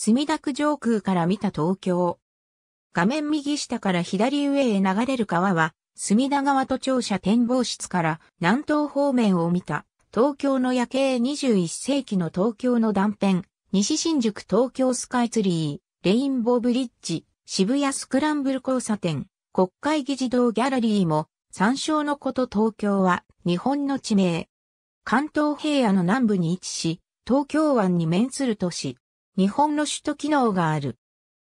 墨田区上空から見た東京。画面右下から左上へ流れる川は、隅田川都庁舎展望室から南東方面を見た、東京の夜景21世紀の東京の断片、西新宿東京スカイツリー、レインボーブリッジ、渋谷スクランブル交差点、国会議事堂ギャラリーも、参照のこと東京は日本の地名。関東平野の南部に位置し、東京湾に面する都市。日本の首都機能がある。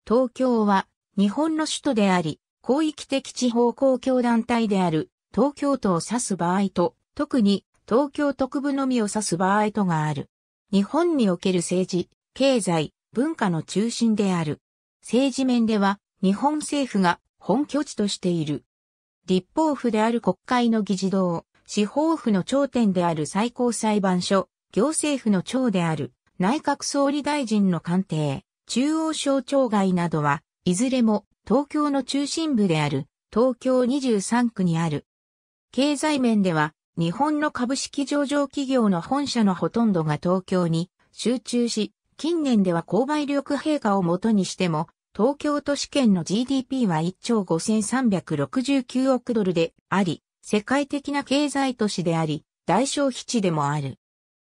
東京は日本の首都であり、広域的地方公共団体である東京都を指す場合と、特に東京特部のみを指す場合とがある。日本における政治、経済、文化の中心である。政治面では日本政府が本拠地としている。立法府である国会の議事堂、司法府の頂点である最高裁判所、行政府の長である内閣総理大臣の官邸、中央省庁街などは、いずれも東京の中心部である東京23区にある。経済面では、日本の株式上場企業の本社のほとんどが東京に集中し、近年では購買力陛下をもとにしても、東京都市圏の GDP は1兆5369億ドルであり、世界的な経済都市であり、大消費地でもある。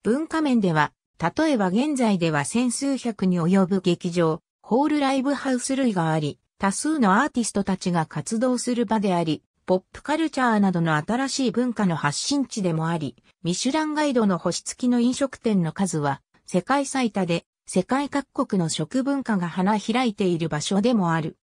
文化面では、例えば現在では千数百に及ぶ劇場、ホールライブハウス類があり、多数のアーティストたちが活動する場であり、ポップカルチャーなどの新しい文化の発信地でもあり、ミシュランガイドの星付きの飲食店の数は世界最多で、世界各国の食文化が花開いている場所でもある。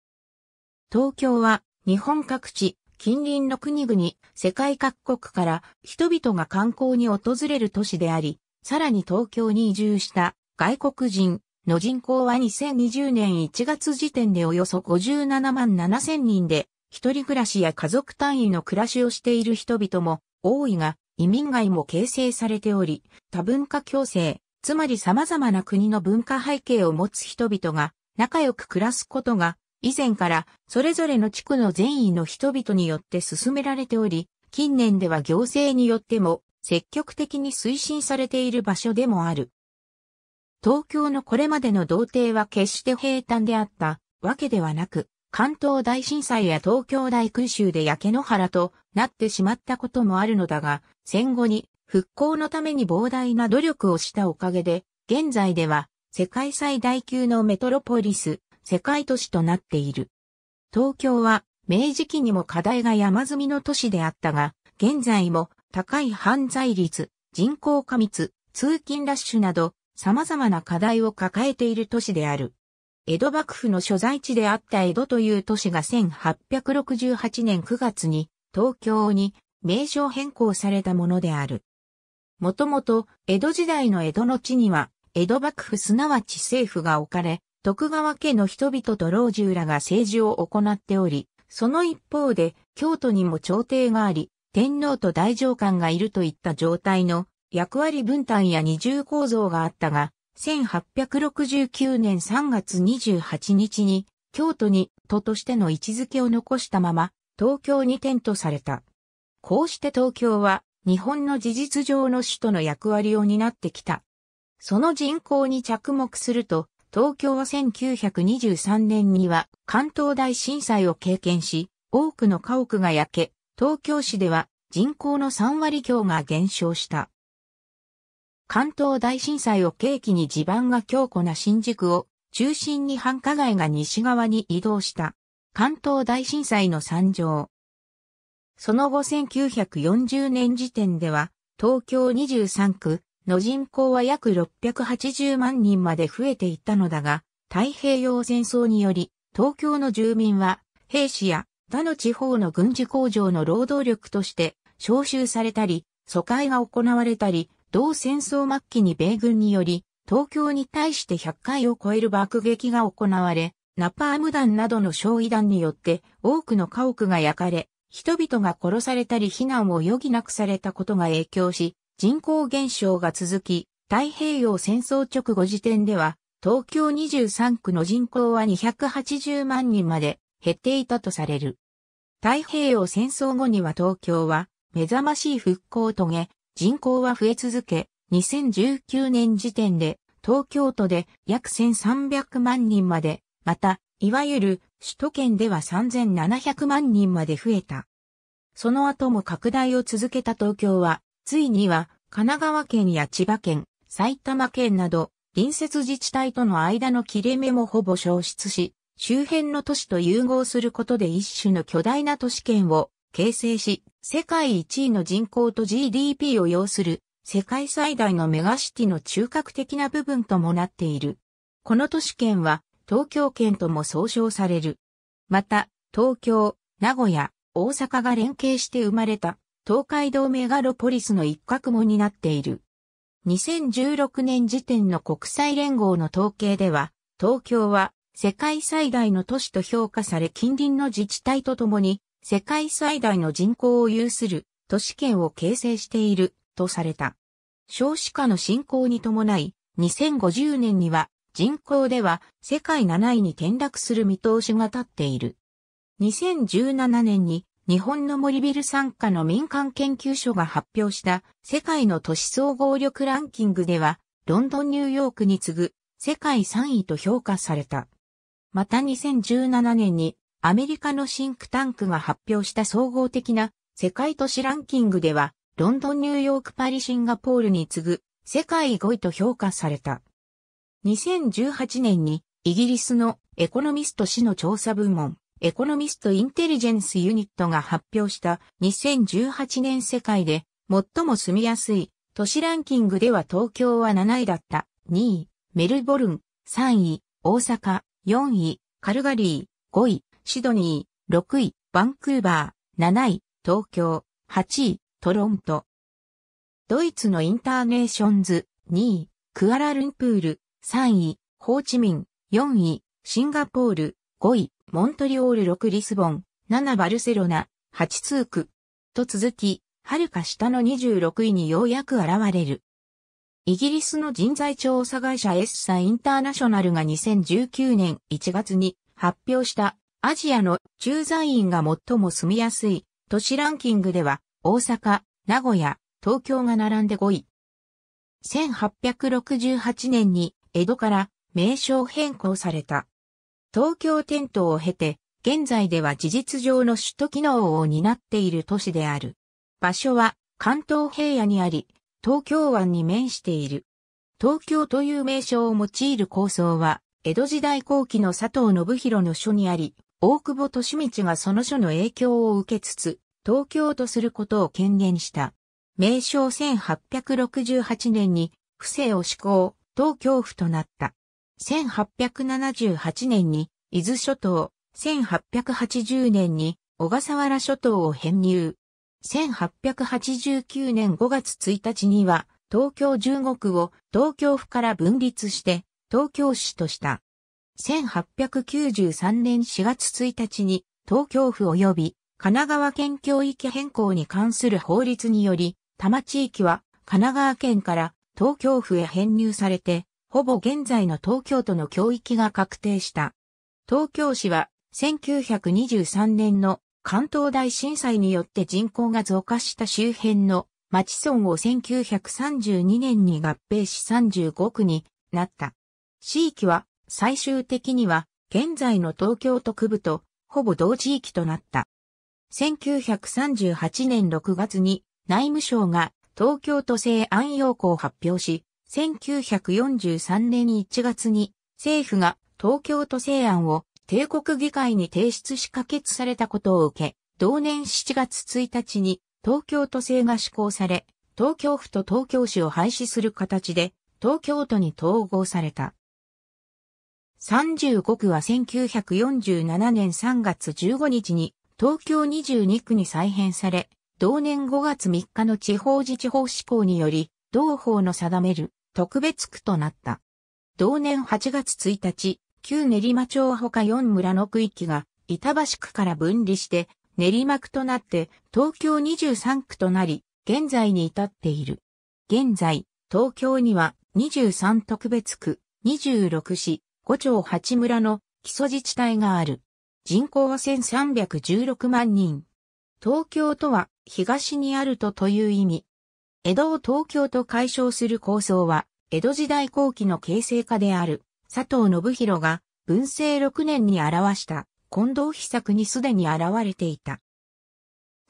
東京は日本各地、近隣の国々、世界各国から人々が観光に訪れる都市であり、さらに東京に移住した外国人の人口は2020年1月時点でおよそ57万7千人で、一人暮らしや家族単位の暮らしをしている人々も多いが、移民街も形成されており、多文化共生、つまり様々な国の文化背景を持つ人々が仲良く暮らすことが、以前からそれぞれの地区の善意の人々によって進められており、近年では行政によっても積極的に推進されている場所でもある。東京のこれまでの童貞は決して平坦であったわけではなく、関東大震災や東京大空襲で焼け野原となってしまったこともあるのだが、戦後に復興のために膨大な努力をしたおかげで、現在では世界最大級のメトロポリス、世界都市となっている。東京は明治期にも課題が山積みの都市であったが、現在も高い犯罪率、人口過密、通勤ラッシュなど、様々な課題を抱えている都市である。江戸幕府の所在地であった江戸という都市が1868年9月に東京に名称変更されたものである。もともと江戸時代の江戸の地には江戸幕府すなわち政府が置かれ、徳川家の人々と老中らが政治を行っており、その一方で京都にも朝廷があり、天皇と大上官がいるといった状態の役割分担や二重構造があったが、1869年3月28日に京都に都としての位置づけを残したまま東京に転とされた。こうして東京は日本の事実上の首都の役割を担ってきた。その人口に着目すると、東京は1923年には関東大震災を経験し、多くの家屋が焼け、東京市では人口の3割強が減少した。関東大震災を契機に地盤が強固な新宿を中心に繁華街が西側に移動した関東大震災の惨状。その後1940年時点では東京23区の人口は約680万人まで増えていったのだが太平洋戦争により東京の住民は兵士や他の地方の軍事工場の労働力として招集されたり、疎開が行われたり、同戦争末期に米軍により、東京に対して100回を超える爆撃が行われ、ナパーム弾などの焼夷弾によって多くの家屋が焼かれ、人々が殺されたり避難を余儀なくされたことが影響し、人口減少が続き、太平洋戦争直後時点では、東京23区の人口は280万人まで減っていたとされる。太平洋戦争後には東京は目覚ましい復興を遂げ、人口は増え続け、2019年時点で東京都で約1300万人まで、また、いわゆる首都圏では3700万人まで増えた。その後も拡大を続けた東京は、ついには神奈川県や千葉県、埼玉県など、隣接自治体との間の切れ目もほぼ消失し、周辺の都市と融合することで一種の巨大な都市圏を形成し、世界一位の人口と GDP を要する世界最大のメガシティの中核的な部分ともなっている。この都市圏は東京圏とも総称される。また、東京、名古屋、大阪が連携して生まれた東海道メガロポリスの一角も担っている。2016年時点の国際連合の統計では、東京は世界最大の都市と評価され近隣の自治体とともに世界最大の人口を有する都市圏を形成しているとされた。少子化の進行に伴い2050年には人口では世界7位に転落する見通しが立っている。2017年に日本の森ビル参加の民間研究所が発表した世界の都市総合力ランキングではロンドンニューヨークに次ぐ世界3位と評価された。また2017年にアメリカのシンクタンクが発表した総合的な世界都市ランキングでは、ロンドン、ニューヨーク、パリ、シンガポールに次ぐ世界5位と評価された。2018年にイギリスのエコノミスト市の調査部門、エコノミストインテリジェンスユニットが発表した2018年世界で最も住みやすい都市ランキングでは東京は7位だった。2位、メルボルン、3位、大阪、4位、カルガリー、5位、シドニー、6位、バンクーバー、7位、東京、8位、トロント。ドイツのインターネーションズ、2位、クアラルンプール、3位、ホーチミン、4位、シンガポール、5位、モントリオール6リスボン、7バルセロナ、8ツーク。と続き、遥か下の26位にようやく現れる。イギリスの人材調査会社エッサインターナショナルが2019年1月に発表したアジアの駐在員が最も住みやすい都市ランキングでは大阪、名古屋、東京が並んで5位。1868年に江戸から名称変更された。東京店頭を経て、現在では事実上の首都機能を担っている都市である。場所は関東平野にあり、東京湾に面している。東京という名称を用いる構想は、江戸時代後期の佐藤信弘の書にあり、大久保利道がその書の影響を受けつつ、東京とすることを権限した。名称1868年に、不正を施行、東京府となった。1878年に、伊豆諸島、1880年に、小笠原諸島を編入。1889年5月1日には、東京15区を東京府から分立して、東京市とした。1893年4月1日に、東京府及び神奈川県教域変更に関する法律により、多摩地域は神奈川県から東京府へ編入されて、ほぼ現在の東京都の教域が確定した。東京市は1923年の関東大震災によって人口が増加した周辺の町村を1932年に合併し35区になった。地域は最終的には現在の東京都区部とほぼ同地域となった。1938年6月に内務省が東京都政安要項を発表し、1943年1月に政府が東京都政安を帝国議会に提出し可決されたことを受け、同年7月1日に東京都政が施行され、東京府と東京市を廃止する形で東京都に統合された。35区は1947年3月15日に東京22区に再編され、同年5月3日の地方自治法施行により、同法の定める特別区となった。同年8月1日、旧練馬町ほか4村の区域が板橋区から分離して練馬区となって東京23区となり、現在に至っている。現在、東京には23特別区、26市、5町8村の基礎自治体がある。人口は1316万人。東京とは東にあるとという意味。江戸を東京と解消する構想は、江戸時代後期の形成化である。佐藤信弘が文政6年に表した近藤秘策にすでに現れていた。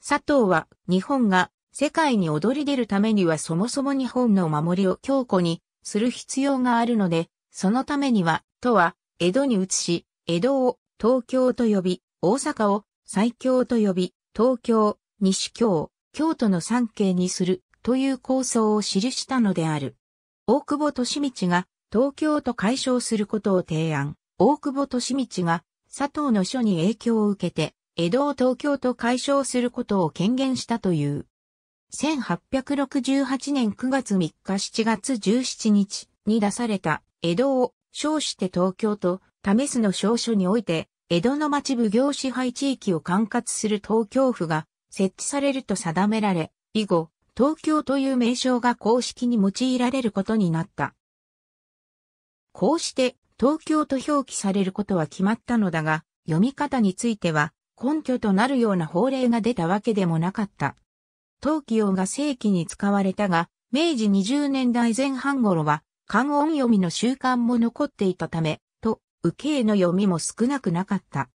佐藤は日本が世界に躍り出るためにはそもそも日本の守りを強固にする必要があるので、そのためには、都は江戸に移し、江戸を東京と呼び、大阪を最強と呼び、東京、西京、京都の三景にするという構想を記したのである。大久保利道が東京と解消することを提案。大久保利道が佐藤の書に影響を受けて、江戸を東京と解消することを権限したという。1868年9月3日7月17日に出された江戸を称して東京と試すの証書において、江戸の町奉行支配地域を管轄する東京府が設置されると定められ、以後、東京という名称が公式に用いられることになった。こうして東京と表記されることは決まったのだが、読み方については根拠となるような法令が出たわけでもなかった。東京が正規に使われたが、明治20年代前半頃は、漢音読みの習慣も残っていたため、と、け傾の読みも少なくなかった。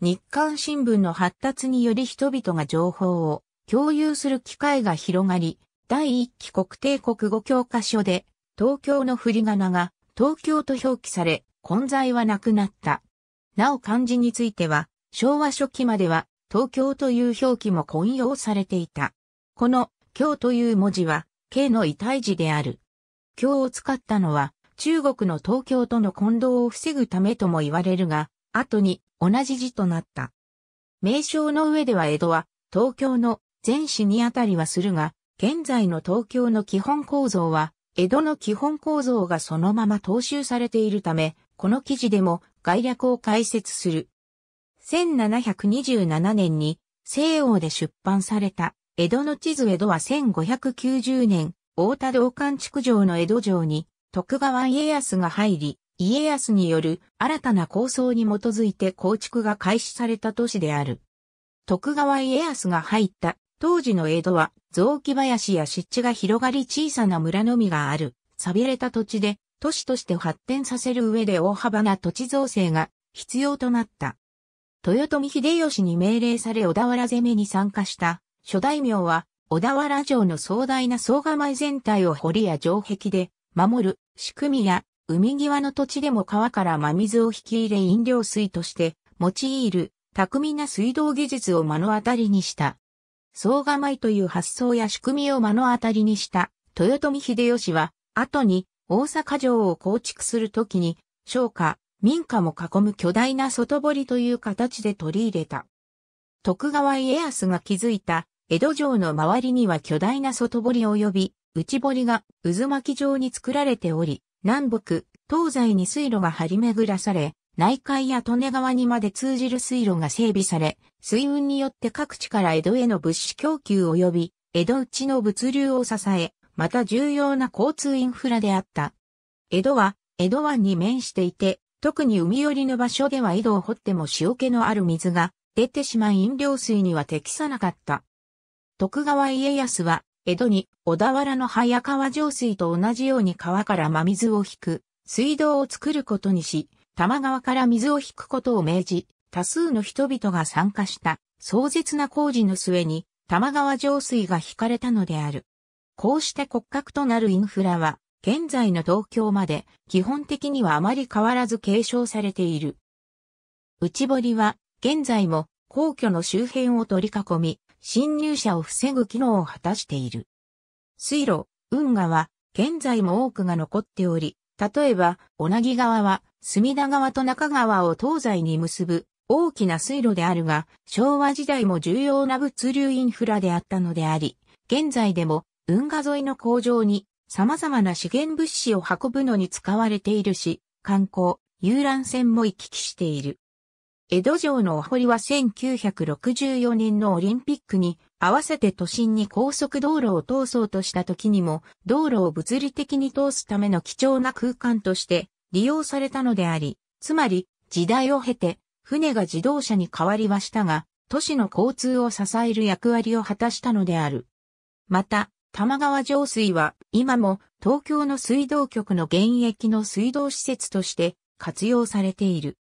日刊新聞の発達により人々が情報を共有する機会が広がり、第一期国定国語教科書で、東京の振り仮名が東京と表記され、混在はなくなった。なお漢字については、昭和初期までは東京という表記も混用されていた。この京という文字は、京の異体字である。京を使ったのは、中国の東京との混同を防ぐためとも言われるが、後に同じ字となった。名称の上では江戸は、東京の全市にあたりはするが、現在の東京の基本構造は、江戸の基本構造がそのまま踏襲されているため、この記事でも概略を解説する。1727年に西欧で出版された江戸の地図江戸は1590年、大田道館築城の江戸城に徳川家康が入り、家康による新たな構想に基づいて構築が開始された都市である。徳川家康が入った当時の江戸は雑木林や湿地が広がり小さな村のみがある、錆びれた土地で、都市として発展させる上で大幅な土地造成が必要となった。豊臣秀吉に命令され小田原攻めに参加した諸大名は小田原城の壮大な総構全体を堀や城壁で守る仕組みや海際の土地でも川から真水を引き入れ飲料水として用いる巧みな水道技術を目の当たりにした。総構という発想や仕組みを目の当たりにした豊臣秀吉は、後に大阪城を構築するときに、商家、民家も囲む巨大な外堀という形で取り入れた。徳川家康が築いた江戸城の周りには巨大な外堀及び内堀が渦巻き状に作られており、南北、東西に水路が張り巡らされ、内海や利根川にまで通じる水路が整備され、水運によって各地から江戸への物資供給及び、江戸内の物流を支え、また重要な交通インフラであった。江戸は、江戸湾に面していて、特に海寄りの場所では井戸を掘っても塩気のある水が出てしまい飲料水には適さなかった。徳川家康は、江戸に小田原の早川上水と同じように川から真水を引く水道を作ることにし、玉川から水を引くことを命じ、多数の人々が参加した壮絶な工事の末に玉川上水が引かれたのである。こうして骨格となるインフラは、現在の東京まで基本的にはあまり変わらず継承されている。内堀は、現在も皇居の周辺を取り囲み、侵入者を防ぐ機能を果たしている。水路、運河は、現在も多くが残っており、例えば、小名木川は、隅田川と中川を東西に結ぶ大きな水路であるが、昭和時代も重要な物流インフラであったのであり、現在でも運河沿いの工場に様々な資源物資を運ぶのに使われているし、観光、遊覧船も行き来している。江戸城のお堀は1964年のオリンピックに合わせて都心に高速道路を通そうとした時にも、道路を物理的に通すための貴重な空間として利用されたのであり、つまり、時代を経て、船が自動車に変わりはしたが、都市の交通を支える役割を果たしたのである。また、玉川上水は今も東京の水道局の現役の水道施設として活用されている。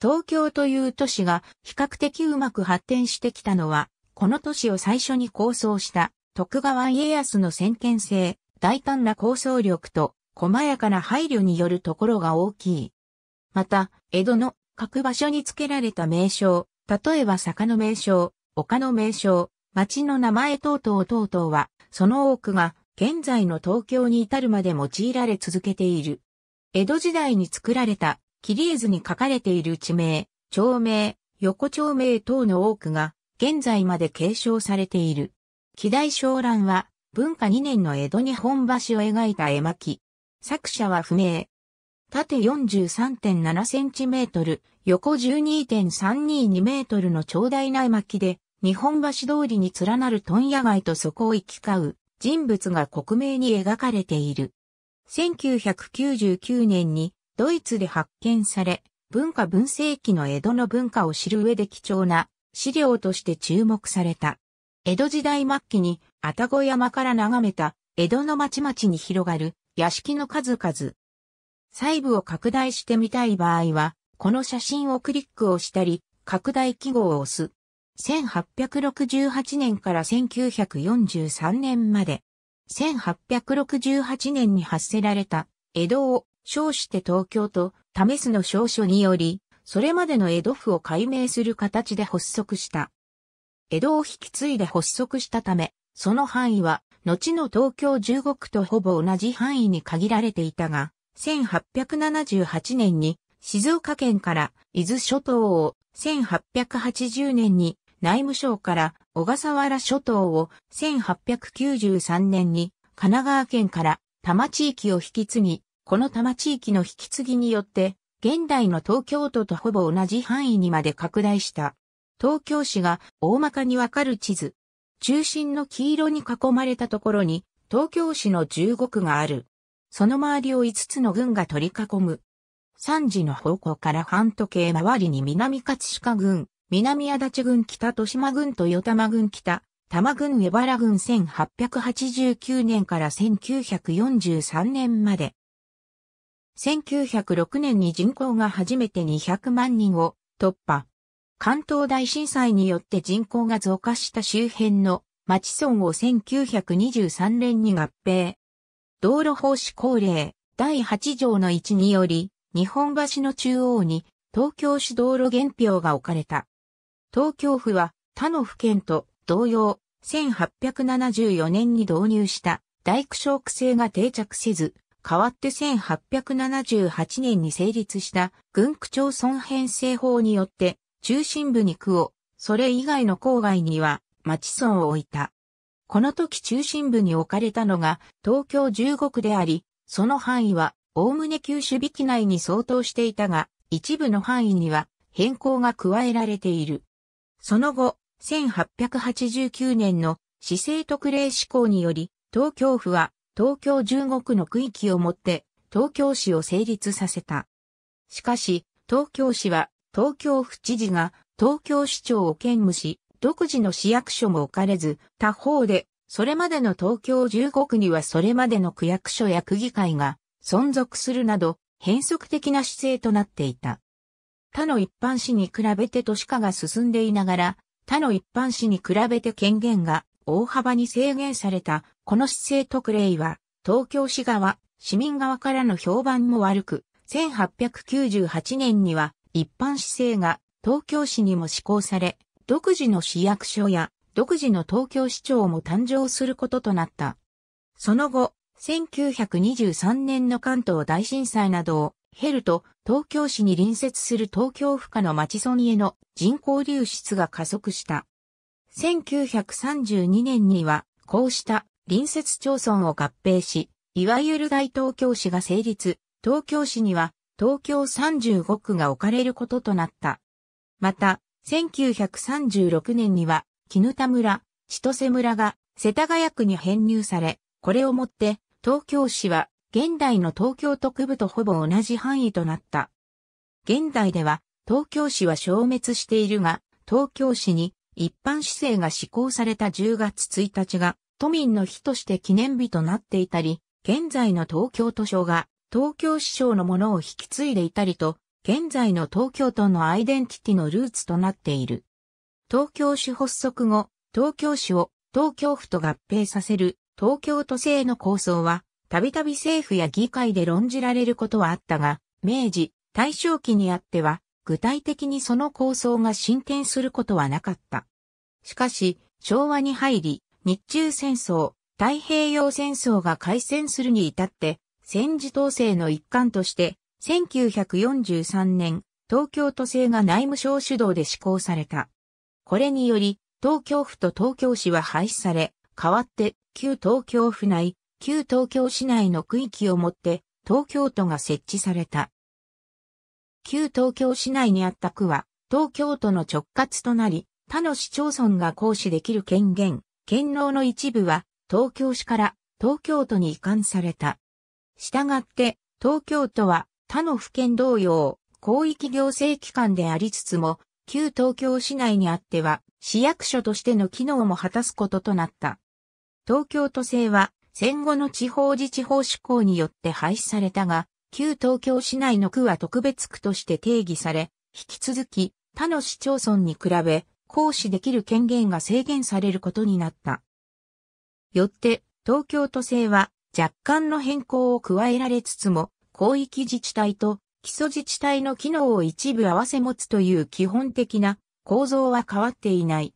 東京という都市が比較的うまく発展してきたのはこの都市を最初に構想した徳川家康の先見性、大胆な構想力と細やかな配慮によるところが大きい。また、江戸の各場所に付けられた名称、例えば坂の名称、丘の名称、町の名前等々等々は、その多くが現在の東京に至るまで用いられ続けている。江戸時代に作られた切り絵図に書かれている地名、町名、横町名等の多くが現在まで継承されている。紀大小欄は、文化2年の江戸に本橋を描いた絵巻。作者は不明。縦 43.7cm、横12.322メートルの長大な絵巻で、日本橋通りに連なる問屋街とそこを行き交う人物が克明に描かれている。1999年にドイツで発見され、文化文世紀の江戸の文化を知る上で貴重な資料として注目された。江戸時代末期に、愛宕山から眺めた、江戸の町々に広がる、屋敷の数々。細部を拡大してみたい場合は、この写真をクリックをしたり、拡大記号を押す。1868年から1943年まで。1868年に発せられた、江戸を、称して東京と、試すの証書により、それまでの江戸府を解明する形で発足した。江戸を引き継いで発足したため、その範囲は、後の東京十国とほぼ同じ範囲に限られていたが、1878年に静岡県から伊豆諸島を、1880年に内務省から小笠原諸島を、1893年に神奈川県から多摩地域を引き継ぎ、この多摩地域の引き継ぎによって現代の東京都とほぼ同じ範囲にまで拡大した。東京市が大まかにわかる地図。中心の黄色に囲まれたところに東京市の15区がある。その周りを5つの郡が取り囲む。3時の方向から半時計周りに南葛飾郡、南足立郡北豊島郡豊玉郡北、多摩郡江原郡1889年から1943年まで、1906年に人口が初めて200万人を突破。関東大震災によって人口が増加した周辺の町村を1923年に合併。道路法施行令第8条の置により、日本橋の中央に東京市道路原表が置かれた。東京府は他の府県と同様、1874年に導入した大工小区制が定着せず、代わって1878年に成立した軍区町村編成法によって中心部に区を、それ以外の郊外には町村を置いた。この時中心部に置かれたのが東京15区であり、その範囲はおおむね九種引内に相当していたが、一部の範囲には変更が加えられている。その後、1889年の市政特例施行により、東京府は東京15区の区域をもって東京市を成立させた。しかし、東京市は東京府知事が東京市長を兼務し、独自の市役所も置かれず、他方で、それまでの東京15区にはそれまでの区役所や区議会が存続するなど、変則的な姿勢となっていた。他の一般市に比べて都市化が進んでいながら、他の一般市に比べて権限が大幅に制限された、この姿勢特例は、東京市側、市民側からの評判も悪く、1898年には一般市政が東京市にも施行され、独自の市役所や独自の東京市長も誕生することとなった。その後、1923年の関東大震災などを経ると、東京市に隣接する東京府下の町村への人口流出が加速した。1932年には、こうした隣接町村を合併し、いわゆる大東京市が成立、東京市には東京35区が置かれることとなった。また、1936年には、絹田村、千歳村が世田谷区に編入され、これをもって東京市は現代の東京都区部とほぼ同じ範囲となった。現代では東京市は消滅しているが、東京市に一般市政が施行された10月1日が都民の日として記念日となっていたり、現在の東京都省が東京市省のものを引き継いでいたりと、現在の東京都のアイデンティティのルーツとなっている。東京市発足後、東京市を東京府と合併させる東京都政の構想は、たびたび政府や議会で論じられることはあったが、明治、大正期にあっては、具体的にその構想が進展することはなかった。しかし、昭和に入り、日中戦争、太平洋戦争が開戦するに至って、戦時統制の一環として、1943年、東京都政が内務省主導で施行された。これにより、東京府と東京市は廃止され、代わって旧東京府内、旧東京市内の区域をもって東京都が設置された。旧東京市内にあった区は、東京都の直轄となり、他の市町村が行使できる権限、権能の一部は、東京市から東京都に移管された。したがって、東京都は他の府県同様、広域行政機関でありつつも、旧東京市内にあっては、市役所としての機能も果たすこととなった。東京都政は、戦後の地方自治法施行によって廃止されたが、旧東京市内の区は特別区として定義され、引き続き他の市町村に比べ行使できる権限が制限されることになった。よって、東京都政は若干の変更を加えられつつも、広域自治体と基礎自治体の機能を一部合わせ持つという基本的な構造は変わっていない。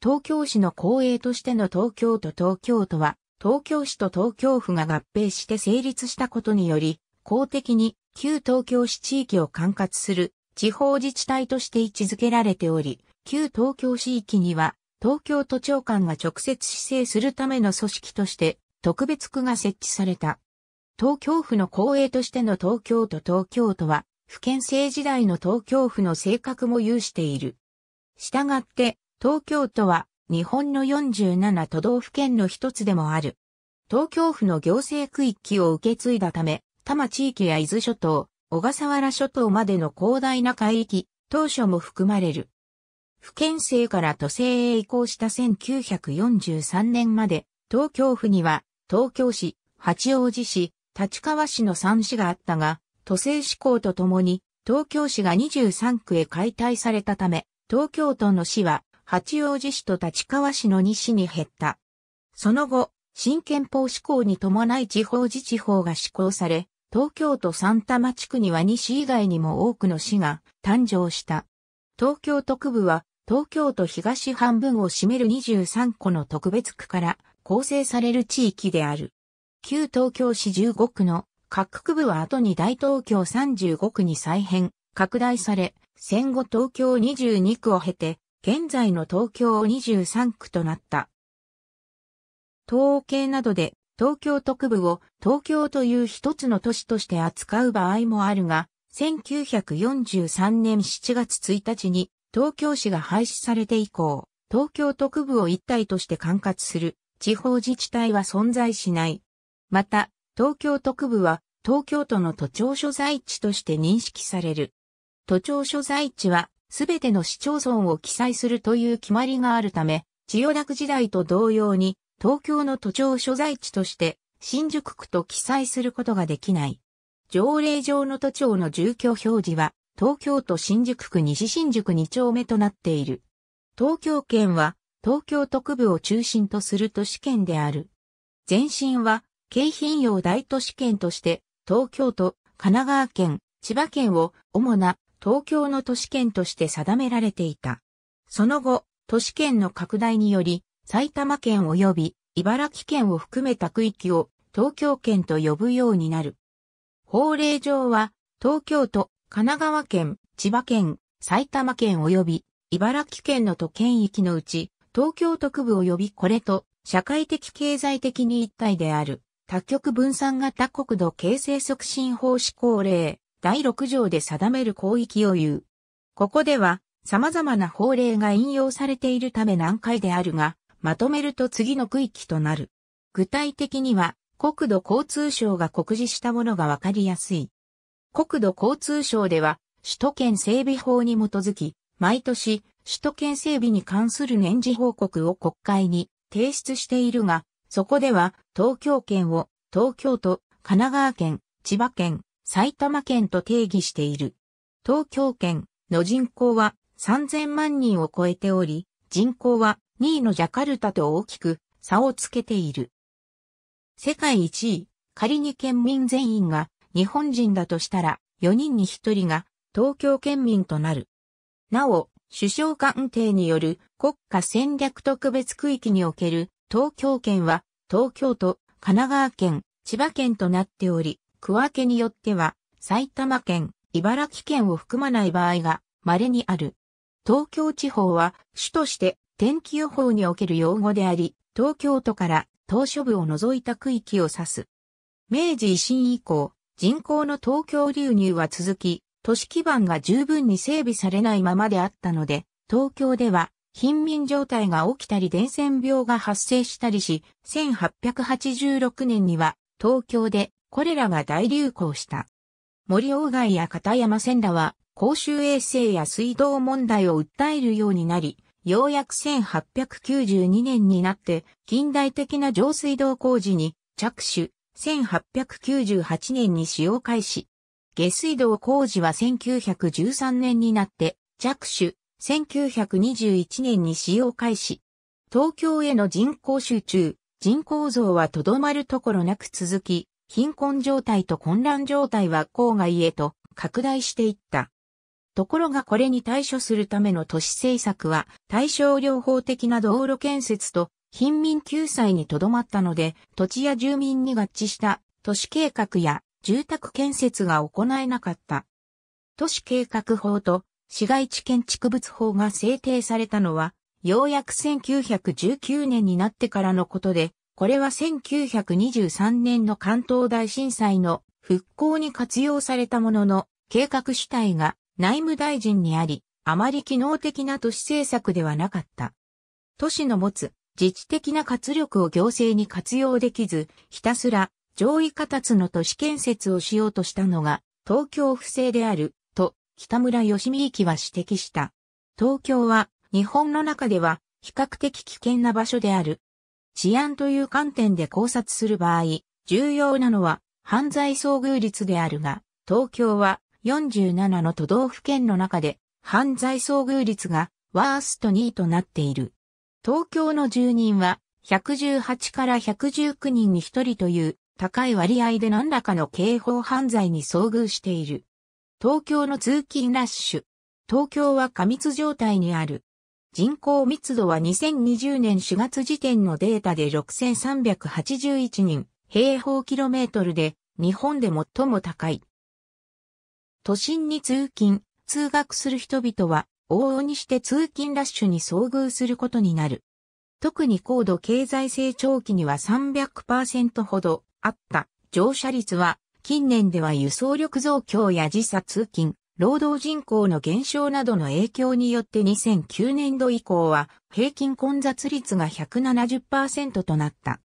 東京市の公営としての東京都東京都は、東京市と東京府が合併して成立したことにより、公的に旧東京市地域を管轄する地方自治体として位置づけられており、旧東京市域には東京都庁官が直接指定するための組織として特別区が設置された。東京府の公営としての東京都東京都は、府県政時代の東京府の性格も有している。したがって、東京都は日本の47都道府県の一つでもある。東京府の行政区域を受け継いだため、多摩地域や伊豆諸島、小笠原諸島までの広大な海域、当初も含まれる。府県政から都政へ移行した1943年まで、東京府には、東京市、八王子市、立川市の3市があったが、都政施行とともに、東京市が23区へ解体されたため、東京都の市は、八王子市と立川市の2市に減った。その後、新憲法施行に伴い地方自治法が施行され、東京都三多摩地区には西以外にも多くの市が誕生した。東京都区部は東京都東半分を占める23個の特別区から構成される地域である。旧東京市15区の各区部は後に大東京35区に再編、拡大され、戦後東京22区を経て、現在の東京23区となった。統計などで東京特部を東京という一つの都市として扱う場合もあるが、1943年7月1日に東京市が廃止されて以降、東京特部を一体として管轄する地方自治体は存在しない。また、東京特部は東京都の都庁所在地として認識される。都庁所在地は全ての市町村を記載するという決まりがあるため、千代田区時代と同様に東京の都庁所在地として新宿区と記載することができない。条例上の都庁の住居表示は東京都新宿区西新宿2丁目となっている。東京圏は東京都区部を中心とする都市圏である。前身は京浜用大都市圏として東京都、神奈川県、千葉県を主な東京の都市圏として定められていた。その後、都市圏の拡大により、埼玉県及び茨城県を含めた区域を東京圏と呼ぶようになる。法令上は東京都、神奈川県、千葉県、埼玉県及び茨城県の都県域のうち東京都区部及びこれと社会的経済的に一体である多極分散型国土形成促進法施行令第6条で定める広域を言う。ここでは様々な法令が引用されているため難解であるが、まとめると次の区域となる。具体的には、国土交通省が告示したものがわかりやすい。国土交通省では、首都圏整備法に基づき、毎年、首都圏整備に関する年次報告を国会に提出しているが、そこでは、東京圏を、東京都、神奈川県、千葉県、埼玉県と定義している。東京圏の人口は3000万人を超えており、人口は2位のジャカルタと大きく差をつけている。世界1位、仮に県民全員が日本人だとしたら4人に1人が東京県民となる。なお、首相官邸による国家戦略特別区域における東京圏は東京都、神奈川県、千葉県となっており、区分けによっては埼玉県、茨城県を含まない場合が稀にある。東京地方は主として天気予報における用語であり、東京都から島嶼部を除いた区域を指す。明治維新以降、人口の東京流入は続き、都市基盤が十分に整備されないままであったので、東京では貧民状態が起きたり伝染病が発生したりし、1886年には東京でこれらが大流行した。森鴎外や片山千らは公衆衛生や水道問題を訴えるようになり、ようやく1892年になって近代的な上水道工事に着手、1898年に使用開始。下水道工事は1913年になって着手、1921年に使用開始。東京への人口集中、人口増はとどまるところなく続き、貧困状態と混乱状態は郊外へと拡大していった。ところがこれに対処するための都市政策は対象療法的な道路建設と貧民救済にとどまったので、土地や住民に合致した都市計画や住宅建設が行えなかった。都市計画法と市街地建築物法が制定されたのは、ようやく1919年になってからのことで、これは1923年の関東大震災の復興に活用されたものの、計画主体が内務大臣にあり、あまり機能的な都市政策ではなかった。都市の持つ自治的な活力を行政に活用できず、ひたすら上位形の都市建設をしようとしたのが東京不正であると北村義美幸は指摘した。東京は日本の中では比較的危険な場所である。治安という観点で考察する場合、重要なのは犯罪遭遇率であるが、東京は47の都道府県の中で犯罪遭遇率がワースト2位となっている。東京の住人は118から119人に1人という高い割合で何らかの刑法犯罪に遭遇している。東京の通勤ラッシュ。東京は過密状態にある。人口密度は2020年4月時点のデータで6381人、平方キロメートルで日本で最も高い。都心に通勤、通学する人々は、往々にして通勤ラッシュに遭遇することになる。特に高度経済成長期には300%ほどあった乗車率は、近年では輸送力増強や時差通勤、労働人口の減少などの影響によって2009年度以降は平均混雑率が170%となった。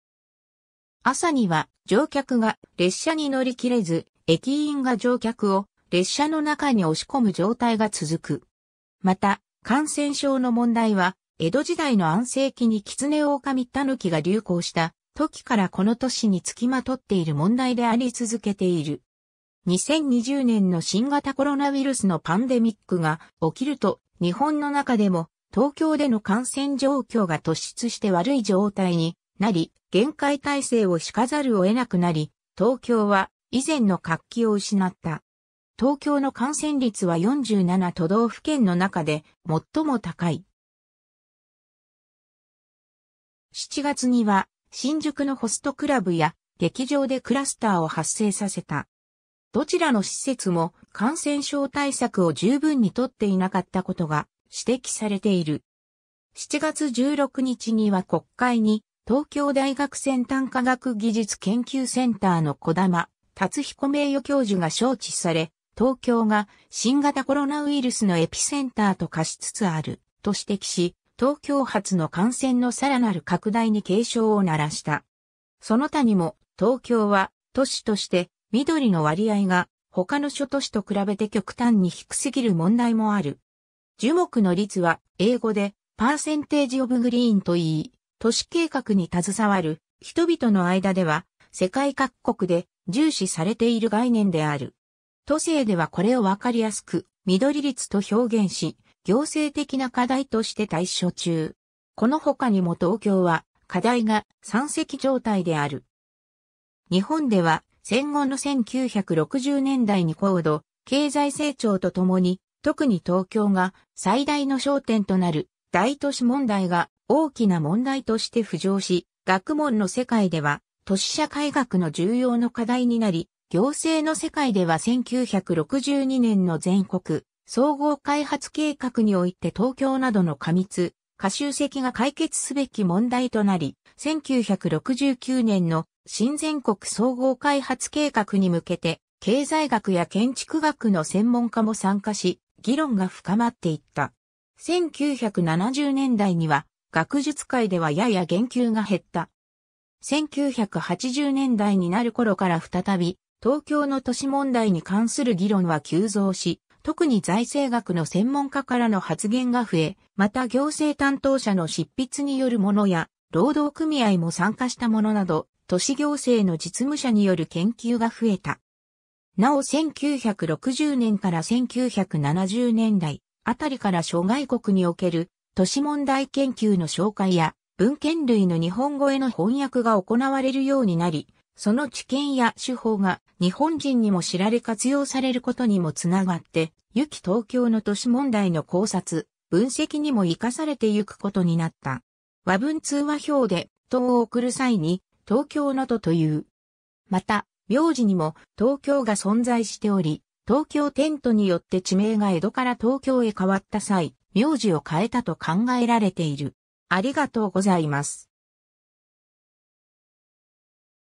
朝には乗客が列車に乗り切れず、駅員が乗客を列車の中に押し込む状態が続く。また、感染症の問題は、江戸時代の安政期に狐狼狸が流行した時からこの都市につきまとっている問題であり続けている。2020年の新型コロナウイルスのパンデミックが起きると日本の中でも東京での感染状況が突出して悪い状態になり、限界体制を敷かざるを得なくなり、東京は以前の活気を失った。東京の感染率は47都道府県の中で最も高い。7月には新宿のホストクラブや劇場でクラスターを発生させた。どちらの施設も感染症対策を十分にとっていなかったことが指摘されている。7月16日には国会に東京大学先端科学技術研究センターの小玉達彦名誉教授が招致され、東京が新型コロナウイルスのエピセンターと化しつつあると指摘し、東京発の感染のさらなる拡大に警鐘を鳴らした。その他にも東京は都市として緑の割合が他の諸都市と比べて極端に低すぎる問題もある。樹木の率は英語でパーセンテージオブグリーンと言い、都市計画に携わる人々の間では世界各国で重視されている概念である。都政ではこれをわかりやすく、緑率と表現し、行政的な課題として対処中。この他にも東京は、課題が山積状態である。日本では、戦後の1960年代に高度、経済成長とともに、特に東京が最大の焦点となる大都市問題が大きな問題として浮上し、学問の世界では都市社会学の重要な課題になり、行政の世界では1962年の全国総合開発計画において東京などの過密、過集積が解決すべき問題となり、1969年の新全国総合開発計画に向けて、経済学や建築学の専門家も参加し、議論が深まっていった。1970年代には、学術界ではやや言及が減った。1980年代になる頃から再び、東京の都市問題に関する議論は急増し、特に財政学の専門家からの発言が増え、また行政担当者の執筆によるものや、労働組合も参加したものなど、都市行政の実務者による研究が増えた。なお1960年から1970年代あたりから諸外国における都市問題研究の紹介や文献類の日本語への翻訳が行われるようになり、その知見や手法が日本人にも知られ活用されることにもつながって、ゆき東京の都市問題の考察、分析にも活かされてゆくことになった。和文通話表で、党を送る際に、東京の都という。また、名字にも東京が存在しており、東京テントによって地名が江戸から東京へ変わった際、名字を変えたと考えられている。ありがとうございます。